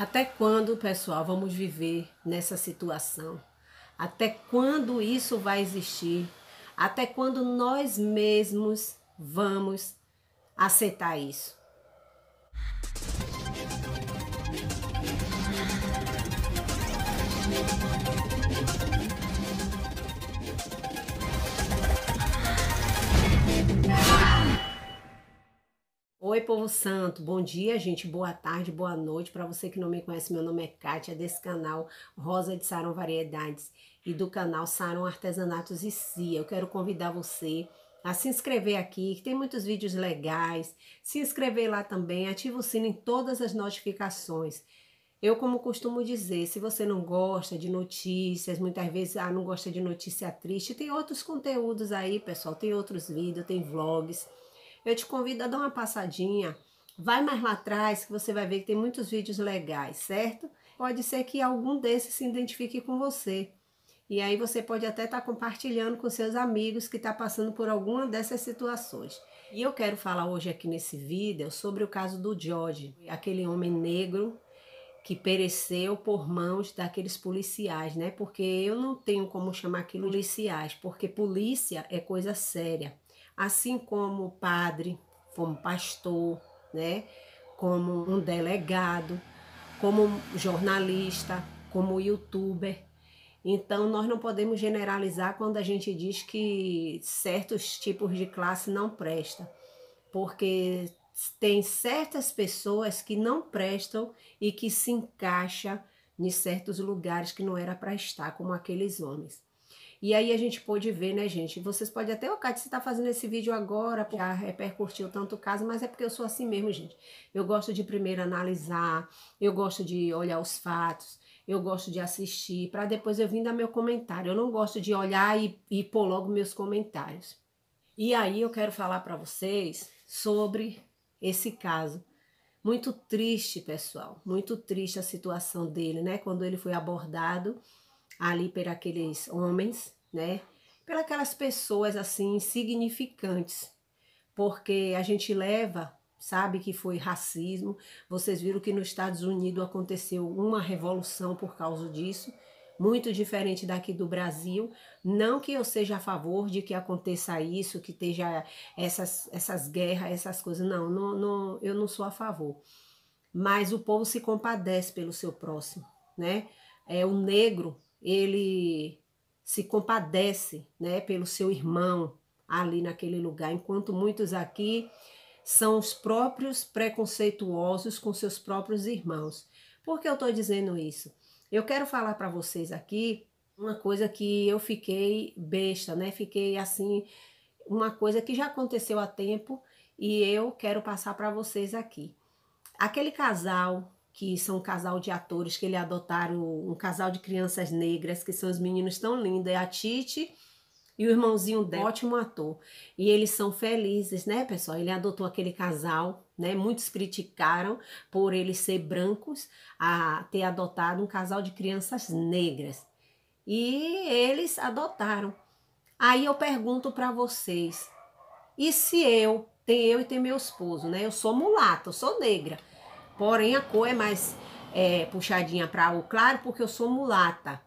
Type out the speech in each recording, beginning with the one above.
Até quando, pessoal, vamos viver nessa situação? Até quando isso vai existir? Até quando nós mesmos vamos aceitar isso? Oi, povo santo, bom dia, gente, boa tarde, boa noite. Para você que não me conhece, meu nome é Kátia, desse canal Rosa de Saron Variedades e do canal Saron Artesanatos e Cia. Eu quero convidar você a se inscrever aqui, que tem muitos vídeos legais. Se inscrever lá também, ativa o sino em todas as notificações. Eu, como costumo dizer, se você não gosta de notícias, muitas vezes ah, não gosta de notícia triste, tem outros conteúdos aí, pessoal, tem outros vídeos, tem vlogs eu te convido a dar uma passadinha. Vai mais lá atrás que você vai ver que tem muitos vídeos legais, certo? Pode ser que algum desses se identifique com você. E aí você pode até estar tá compartilhando com seus amigos que está passando por alguma dessas situações. E eu quero falar hoje aqui nesse vídeo sobre o caso do George, aquele homem negro que pereceu por mãos daqueles policiais, né? Porque eu não tenho como chamar aquilo policiais, porque polícia é coisa séria assim como padre, como pastor, né? como um delegado, como jornalista, como youtuber. Então, nós não podemos generalizar quando a gente diz que certos tipos de classe não presta, porque tem certas pessoas que não prestam e que se encaixa em certos lugares que não era para estar, como aqueles homens. E aí a gente pôde ver, né, gente? Vocês podem até, ô, oh, Cátia, você tá fazendo esse vídeo agora, já repercutiu tanto o caso, mas é porque eu sou assim mesmo, gente. Eu gosto de primeiro analisar, eu gosto de olhar os fatos, eu gosto de assistir, para depois eu vir dar meu comentário. Eu não gosto de olhar e, e pôr logo meus comentários. E aí eu quero falar para vocês sobre esse caso. Muito triste, pessoal, muito triste a situação dele, né? Quando ele foi abordado ali por aqueles homens, né? Pelas aquelas pessoas assim insignificantes, porque a gente leva, sabe que foi racismo. Vocês viram que nos Estados Unidos aconteceu uma revolução por causa disso, muito diferente daqui do Brasil. Não que eu seja a favor de que aconteça isso, que esteja essas, essas guerras, essas coisas. Não, não, não, eu não sou a favor. Mas o povo se compadece pelo seu próximo, né? É, o negro ele se compadece, né, pelo seu irmão ali naquele lugar, enquanto muitos aqui são os próprios preconceituosos com seus próprios irmãos. Por que eu estou dizendo isso? Eu quero falar para vocês aqui uma coisa que eu fiquei besta, né? Fiquei assim, uma coisa que já aconteceu há tempo e eu quero passar para vocês aqui. Aquele casal que são um casal de atores que ele adotaram, um casal de crianças negras, que são os meninos tão lindos, é a Titi e o irmãozinho dela, ótimo ator. E eles são felizes, né, pessoal? Ele adotou aquele casal, né? Muitos criticaram por eles ser brancos a ter adotado um casal de crianças negras. E eles adotaram. Aí eu pergunto para vocês: e se eu, tem eu e tem meu esposo, né? Eu sou mulata, eu sou negra Porém, a cor é mais é, puxadinha para o claro, porque eu sou mulata.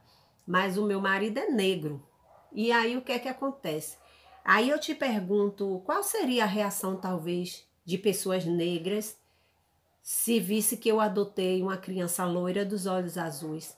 Mas o meu marido é negro. E aí, o que é que acontece? Aí eu te pergunto, qual seria a reação, talvez, de pessoas negras se visse que eu adotei uma criança loira dos olhos azuis,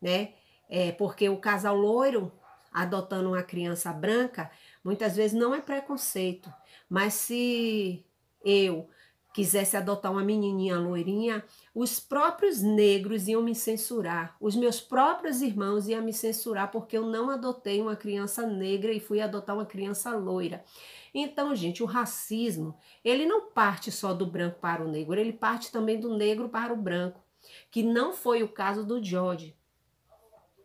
né? É, porque o casal loiro adotando uma criança branca, muitas vezes não é preconceito, mas se eu quisesse adotar uma menininha loirinha, os próprios negros iam me censurar, os meus próprios irmãos iam me censurar porque eu não adotei uma criança negra e fui adotar uma criança loira. Então, gente, o racismo, ele não parte só do branco para o negro, ele parte também do negro para o branco, que não foi o caso do George.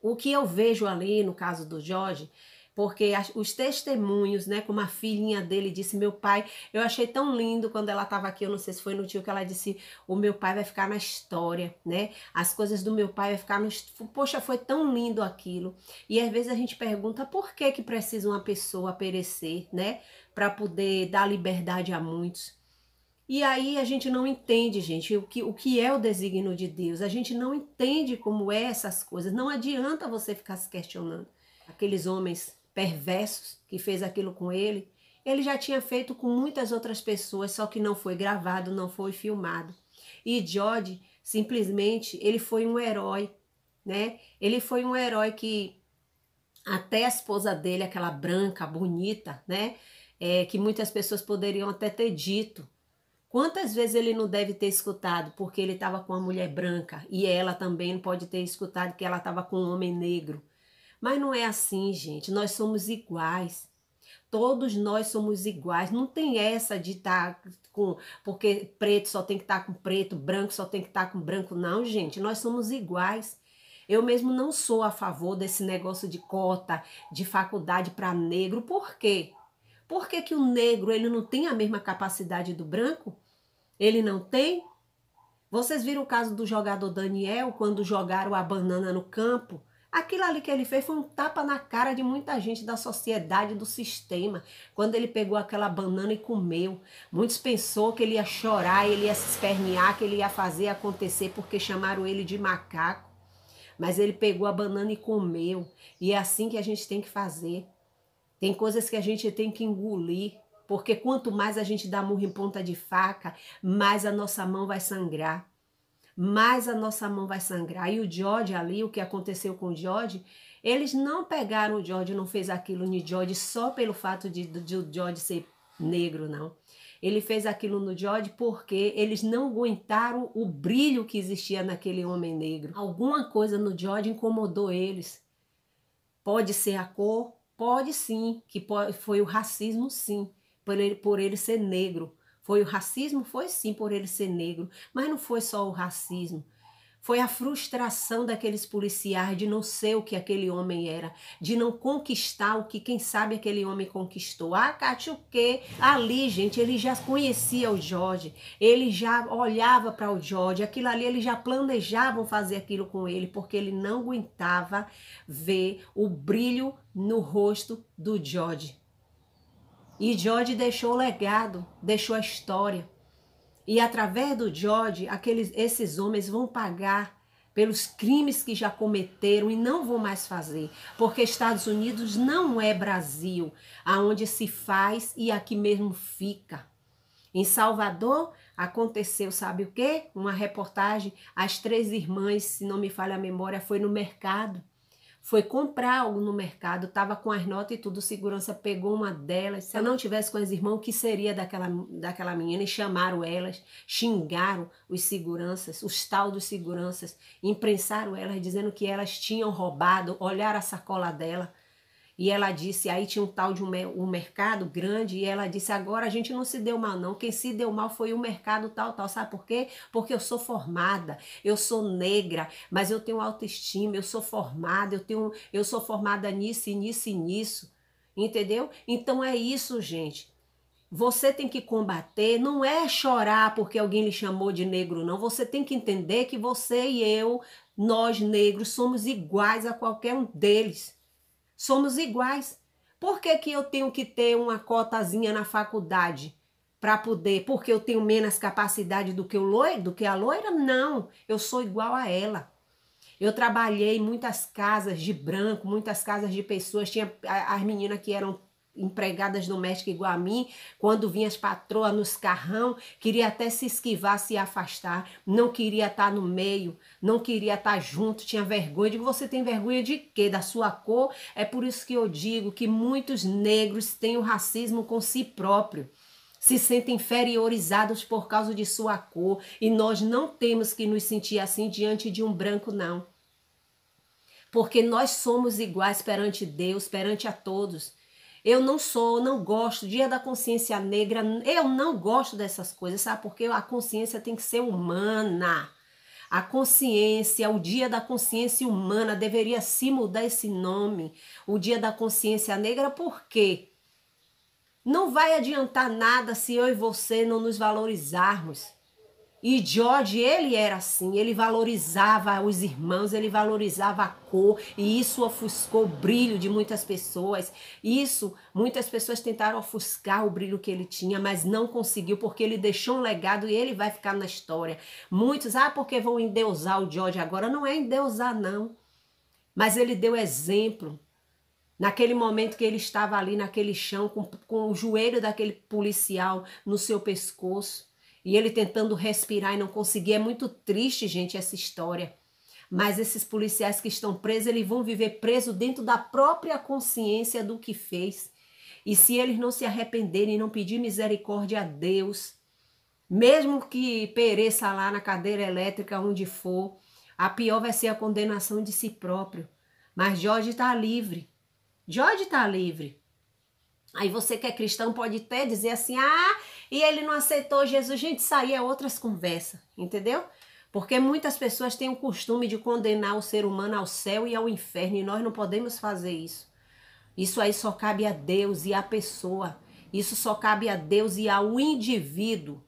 O que eu vejo ali no caso do George porque as, os testemunhos, né, como a filhinha dele disse, meu pai, eu achei tão lindo quando ela estava aqui, eu não sei se foi no tio que ela disse, o meu pai vai ficar na história, né? As coisas do meu pai vai ficar no, poxa, foi tão lindo aquilo. E às vezes a gente pergunta por que que precisa uma pessoa perecer, né, para poder dar liberdade a muitos. E aí a gente não entende, gente, o que, o que é o desígnio de Deus. A gente não entende como é essas coisas. Não adianta você ficar se questionando. Aqueles homens perversos que fez aquilo com ele, ele já tinha feito com muitas outras pessoas, só que não foi gravado, não foi filmado. E George, simplesmente, ele foi um herói, né? Ele foi um herói que até a esposa dele, aquela branca, bonita, né? É, que muitas pessoas poderiam até ter dito. Quantas vezes ele não deve ter escutado porque ele estava com uma mulher branca e ela também não pode ter escutado que ela estava com um homem negro? Mas não é assim, gente. Nós somos iguais. Todos nós somos iguais. Não tem essa de estar tá com. Porque preto só tem que estar tá com preto, branco só tem que estar tá com branco. Não, gente. Nós somos iguais. Eu mesmo não sou a favor desse negócio de cota, de faculdade para negro. Por quê? Por que, que o negro ele não tem a mesma capacidade do branco? Ele não tem? Vocês viram o caso do jogador Daniel quando jogaram a banana no campo? Aquilo ali que ele fez foi um tapa na cara de muita gente da sociedade, do sistema. Quando ele pegou aquela banana e comeu, muitos pensou que ele ia chorar, ele ia se espernear, que ele ia fazer acontecer porque chamaram ele de macaco. Mas ele pegou a banana e comeu. E é assim que a gente tem que fazer. Tem coisas que a gente tem que engolir, porque quanto mais a gente dá murro em ponta de faca, mais a nossa mão vai sangrar mais a nossa mão vai sangrar. E o George ali, o que aconteceu com o George, eles não pegaram o George, não fez aquilo no George só pelo fato de, de o George ser negro, não. Ele fez aquilo no George porque eles não aguentaram o brilho que existia naquele homem negro. Alguma coisa no George incomodou eles. Pode ser a cor, pode sim, que foi o racismo, sim, por ele, por ele ser negro. Foi o racismo? Foi sim, por ele ser negro, mas não foi só o racismo. Foi a frustração daqueles policiais de não ser o que aquele homem era, de não conquistar o que, quem sabe, aquele homem conquistou. Ah, Cátia, o quê? Ali, gente, ele já conhecia o Jorge, ele já olhava para o Jorge, aquilo ali, eles já planejavam fazer aquilo com ele, porque ele não aguentava ver o brilho no rosto do Jorge. E George deixou o legado, deixou a história. E através do George, aqueles, esses homens vão pagar pelos crimes que já cometeram e não vão mais fazer, porque Estados Unidos não é Brasil, aonde se faz e aqui mesmo fica. Em Salvador aconteceu, sabe o quê? Uma reportagem, as três irmãs, se não me falha a memória, foi no mercado foi comprar algo no mercado, estava com as notas e tudo, o segurança pegou uma delas. Se eu não tivesse com as irmãs, o que seria daquela, daquela menina? E chamaram elas, xingaram os seguranças, os tal dos seguranças, imprensaram elas dizendo que elas tinham roubado, olharam a sacola dela, e ela disse, aí tinha um tal de um, um mercado grande, e ela disse, agora a gente não se deu mal não, quem se deu mal foi o mercado tal, tal, sabe por quê? Porque eu sou formada, eu sou negra, mas eu tenho autoestima, eu sou formada, eu, tenho, eu sou formada nisso e nisso e nisso, entendeu? Então é isso, gente. Você tem que combater, não é chorar porque alguém lhe chamou de negro, não. Você tem que entender que você e eu, nós negros, somos iguais a qualquer um deles. Somos iguais. Por que, que eu tenho que ter uma cotazinha na faculdade para poder? Porque eu tenho menos capacidade do que, o loiro, do que a loira? Não, eu sou igual a ela. Eu trabalhei muitas casas de branco, muitas casas de pessoas. Tinha as meninas que eram empregadas domésticas igual a mim, quando vinha as patroas nos carrão, queria até se esquivar, se afastar, não queria estar tá no meio, não queria estar tá junto, tinha vergonha. Digo, você tem vergonha de quê? Da sua cor? É por isso que eu digo que muitos negros têm o racismo com si próprio. Se sentem inferiorizados por causa de sua cor. E nós não temos que nos sentir assim diante de um branco, não. Porque nós somos iguais perante Deus, perante a todos. Eu não sou, não gosto. Dia da Consciência Negra, eu não gosto dessas coisas, sabe? Porque a consciência tem que ser humana. A consciência, o Dia da Consciência Humana deveria se mudar esse nome, o Dia da Consciência Negra, por quê? Não vai adiantar nada se eu e você não nos valorizarmos. E George, ele era assim, ele valorizava os irmãos, ele valorizava a cor, e isso ofuscou o brilho de muitas pessoas. Isso, muitas pessoas tentaram ofuscar o brilho que ele tinha, mas não conseguiu, porque ele deixou um legado e ele vai ficar na história. Muitos, ah, porque vão endeusar o George agora. Não é endeusar, não. Mas ele deu exemplo. Naquele momento que ele estava ali naquele chão, com, com o joelho daquele policial no seu pescoço e ele tentando respirar e não conseguir. É muito triste, gente, essa história. Mas esses policiais que estão presos, eles vão viver preso dentro da própria consciência do que fez. E se eles não se arrependerem e não pedir misericórdia a Deus, mesmo que pereça lá na cadeira elétrica, onde for, a pior vai ser a condenação de si próprio. Mas Jorge está livre. Jorge está livre. Aí você que é cristão pode até dizer assim: ah, e ele não aceitou Jesus. Gente, isso aí é outras conversas, entendeu? Porque muitas pessoas têm o costume de condenar o ser humano ao céu e ao inferno, e nós não podemos fazer isso. Isso aí só cabe a Deus e à pessoa. Isso só cabe a Deus e ao indivíduo.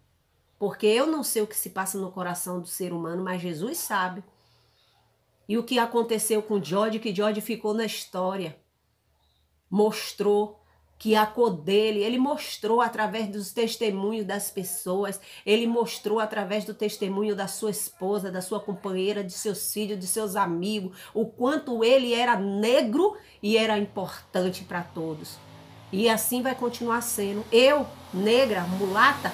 Porque eu não sei o que se passa no coração do ser humano, mas Jesus sabe. E o que aconteceu com Jod, que Jod ficou na história. Mostrou que a cor dele, ele mostrou através dos testemunhos das pessoas, ele mostrou através do testemunho da sua esposa, da sua companheira, de seus filhos, de seus amigos, o quanto ele era negro e era importante para todos. E assim vai continuar sendo. Eu, negra, mulata,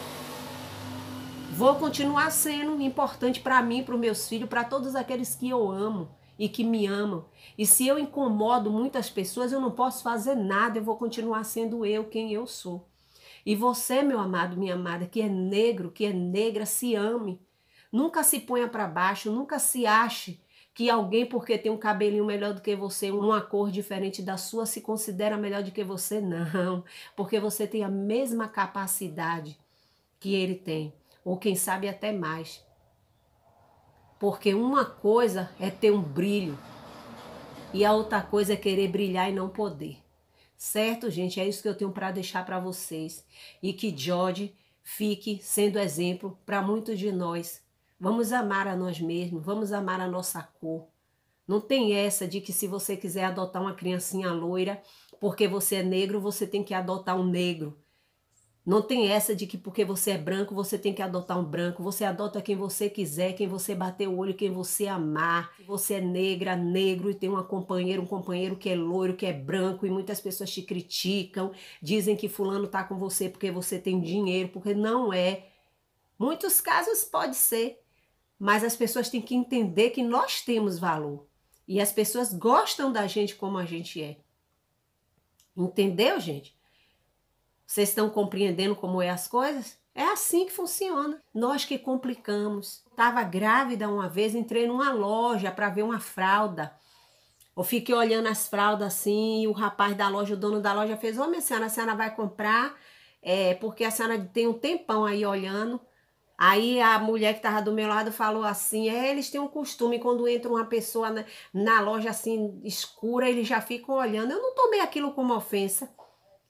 vou continuar sendo importante para mim, para os meus filhos, para todos aqueles que eu amo e que me amam. E se eu incomodo muitas pessoas, eu não posso fazer nada, eu vou continuar sendo eu quem eu sou. E você, meu amado, minha amada, que é negro, que é negra, se ame. Nunca se ponha para baixo, nunca se ache que alguém porque tem um cabelinho melhor do que você, uma cor diferente da sua, se considera melhor do que você. Não, porque você tem a mesma capacidade que ele tem, ou quem sabe até mais. Porque uma coisa é ter um brilho e a outra coisa é querer brilhar e não poder. Certo, gente? É isso que eu tenho para deixar para vocês. E que George fique sendo exemplo para muitos de nós. Vamos amar a nós mesmos, vamos amar a nossa cor. Não tem essa de que se você quiser adotar uma criancinha loira, porque você é negro, você tem que adotar um negro. Não tem essa de que porque você é branco, você tem que adotar um branco. Você adota quem você quiser, quem você bater o olho, quem você amar. Você é negra, negro e tem uma companheira, um companheiro que é loiro, que é branco e muitas pessoas te criticam, dizem que fulano tá com você porque você tem dinheiro, porque não é. Muitos casos pode ser, mas as pessoas têm que entender que nós temos valor e as pessoas gostam da gente como a gente é. Entendeu, gente? Vocês estão compreendendo como é as coisas? É assim que funciona. Nós que complicamos. Estava grávida uma vez, entrei numa loja para ver uma fralda. Eu fiquei olhando as fraldas assim, e o rapaz da loja, o dono da loja, fez: Ô, minha senhora, a senhora vai comprar, é, porque a senhora tem um tempão aí olhando. Aí a mulher que estava do meu lado falou assim: é, eles têm um costume, quando entra uma pessoa na, na loja assim escura, eles já ficam olhando. Eu não tomei aquilo como ofensa.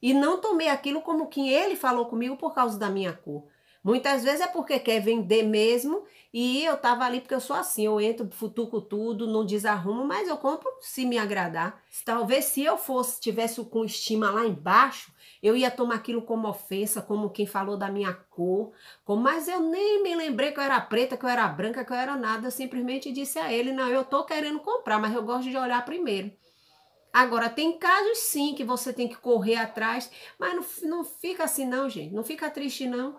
E não tomei aquilo como quem ele falou comigo por causa da minha cor. Muitas vezes é porque quer vender mesmo e eu tava ali porque eu sou assim, eu entro, futuco tudo, não desarrumo, mas eu compro se me agradar. Talvez se eu fosse, tivesse com estima lá embaixo, eu ia tomar aquilo como ofensa, como quem falou da minha cor, como, mas eu nem me lembrei que eu era preta, que eu era branca, que eu era nada, eu simplesmente disse a ele, não, eu tô querendo comprar, mas eu gosto de olhar primeiro. Agora, tem casos sim que você tem que correr atrás, mas não, não fica assim, não, gente. Não fica triste, não.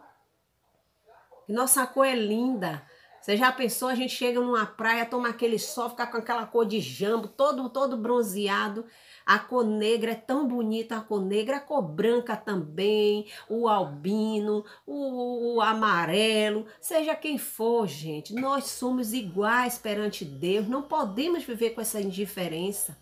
Nossa cor é linda. Você já pensou, a gente chega numa praia, toma aquele sol, fica com aquela cor de jambo, todo, todo bronzeado. A cor negra é tão bonita, a cor negra, a cor branca também, o albino, o, o amarelo, seja quem for, gente. Nós somos iguais perante Deus, não podemos viver com essa indiferença.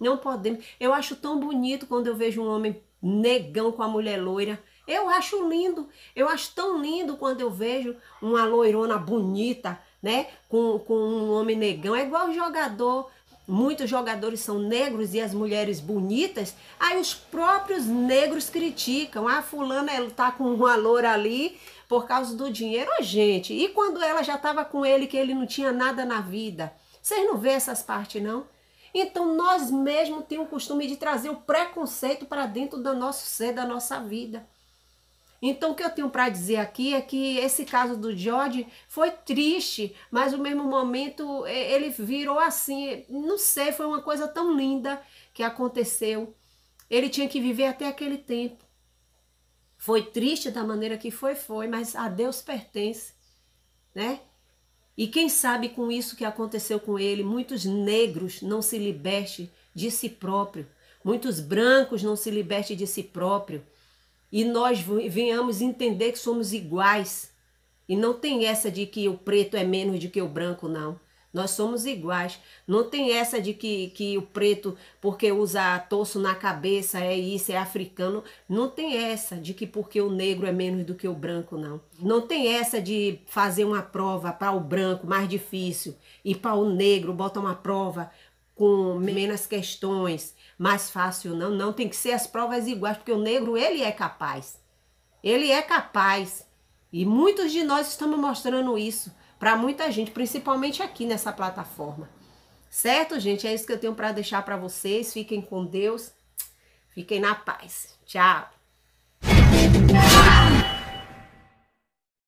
Não podemos. Eu acho tão bonito quando eu vejo um homem negão com a mulher loira. Eu acho lindo. Eu acho tão lindo quando eu vejo uma loirona bonita, né? Com, com um homem negão. É igual jogador. Muitos jogadores são negros e as mulheres bonitas. Aí os próprios negros criticam. Ah, fulana ela tá com uma loura ali por causa do dinheiro. Oh, gente, e quando ela já estava com ele que ele não tinha nada na vida? Vocês não vê essas partes, não? Então nós mesmos temos o costume de trazer o preconceito para dentro do nosso ser, da nossa vida. Então o que eu tenho para dizer aqui é que esse caso do George foi triste, mas no mesmo momento ele virou assim, não sei, foi uma coisa tão linda que aconteceu. Ele tinha que viver até aquele tempo. Foi triste da maneira que foi, foi, mas a Deus pertence, né? E quem sabe com isso que aconteceu com ele, muitos negros não se liberte de si próprio, muitos brancos não se liberte de si próprio, e nós venhamos entender que somos iguais. E não tem essa de que o preto é menos do que o branco, não. Nós somos iguais. Não tem essa de que, que o preto, porque usa torso na cabeça, é isso, é africano. Não tem essa de que porque o negro é menos do que o branco, não. Não tem essa de fazer uma prova para o branco mais difícil e para o negro bota uma prova com menos questões, mais fácil, não. Não tem que ser as provas iguais, porque o negro, ele é capaz. Ele é capaz. E muitos de nós estamos mostrando isso para muita gente, principalmente aqui nessa plataforma. Certo, gente? É isso que eu tenho para deixar para vocês. Fiquem com Deus. Fiquem na paz. Tchau.